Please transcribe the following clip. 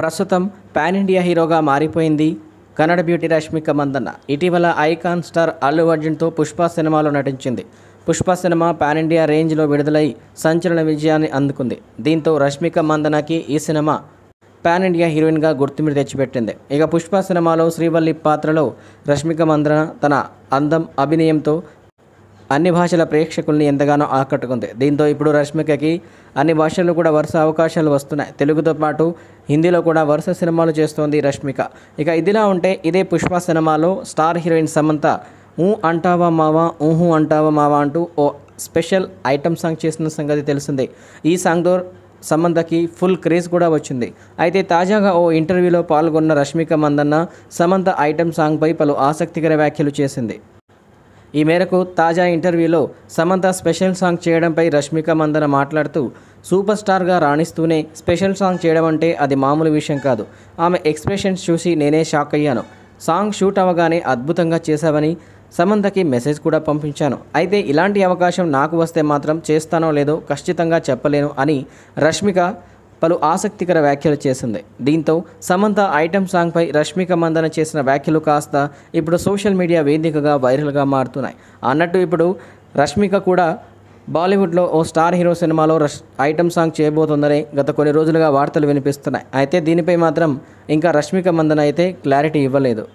ప్రస్తుతం pan India హీరోగా మారిపోయింది కన్నడ బ్యూటీ రష్మిక మందన్న ఇటీవల ఐకాన్ స్టార్ అల్లు అర్జున్తో పుష్ప సినిమాలో నటించింది పుష్ప సినిమా పాన్ ఇండియా రేంజ్లో విడుదలై సంచలన విజయాన్ని అందుకుంది దీంతో రష్మిక మందనకి ఈ సినిమా పాన్ ఇండియా హీరోయిన్గా గుర్తింపు తెచ్చిపెట్టింది ఇక పుష్ప సినిమాలో శ్రీవల్లి పాత్రలో రష్మిక మందన తన అందం అభినయంతో అన్ని భాషల ప్రేక్షకుల్ని ఎంతగానో ఆకట్టుకుంది దీంతో ఇప్పుడు రష్మికకి అన్ని భాషల్లో కూడా వరుస అవకాశాలు వస్తున్నాయి తెలుగుతో పాటు హిందీలో కూడా వరుస సినిమాలు చేస్తోంది రష్మిక ఇక ఇదిలా ఉంటే ఇదే పుష్ప సినిమాలో స్టార్ హీరోయిన్ సమంత ఊ అంటావా మావా ఊహు అంటావా మావా అంటూ ఓ స్పెషల్ ఐటమ్ సాంగ్ చేసిన సంగతి తెలిసిందే ఈ సాంగ్తో సమంతకి ఫుల్ క్రేజ్ కూడా వచ్చింది అయితే తాజాగా ఓ ఇంటర్వ్యూలో పాల్గొన్న రష్మిక మందన్న సమంత ఐటమ్ సాంగ్పై పలు ఆసక్తికర వ్యాఖ్యలు చేసింది ఈ మేరకు తాజా ఇంటర్వ్యూలో సమంత స్పెషల్ సాంగ్ చేయడంపై రష్మిక మందన మాట్లాడుతూ సూపర్ స్టార్గా రాణిస్తూనే స్పెషల్ సాంగ్ చేయడం అంటే అది మామూలు విషయం కాదు ఆమె ఎక్స్ప్రెషన్స్ చూసి నేనే షాక్ అయ్యాను సాంగ్ షూట్ అవ్వగానే అద్భుతంగా చేశావని సమంతకి మెసేజ్ కూడా పంపించాను అయితే ఇలాంటి అవకాశం నాకు వస్తే మాత్రం చేస్తానో లేదో ఖచ్చితంగా చెప్పలేను అని రష్మిక పలు ఆసక్తికర వ్యాఖ్యలు చేసింది దీంతో సమంత ఐటమ్ సాంగ్పై రష్మిక మందన చేసిన వ్యాఖ్యలు కాస్త ఇప్పుడు సోషల్ మీడియా వేదికగా వైరల్గా మారుతున్నాయి అన్నట్టు ఇప్పుడు రష్మిక కూడా బాలీవుడ్లో ఓ స్టార్ హీరో సినిమాలో రష్ ఐటమ్ సాంగ్ చేయబోతుందని గత కొన్ని రోజులుగా వార్తలు వినిపిస్తున్నాయి అయితే దీనిపై మాత్రం ఇంకా రష్మిక మందన అయితే క్లారిటీ ఇవ్వలేదు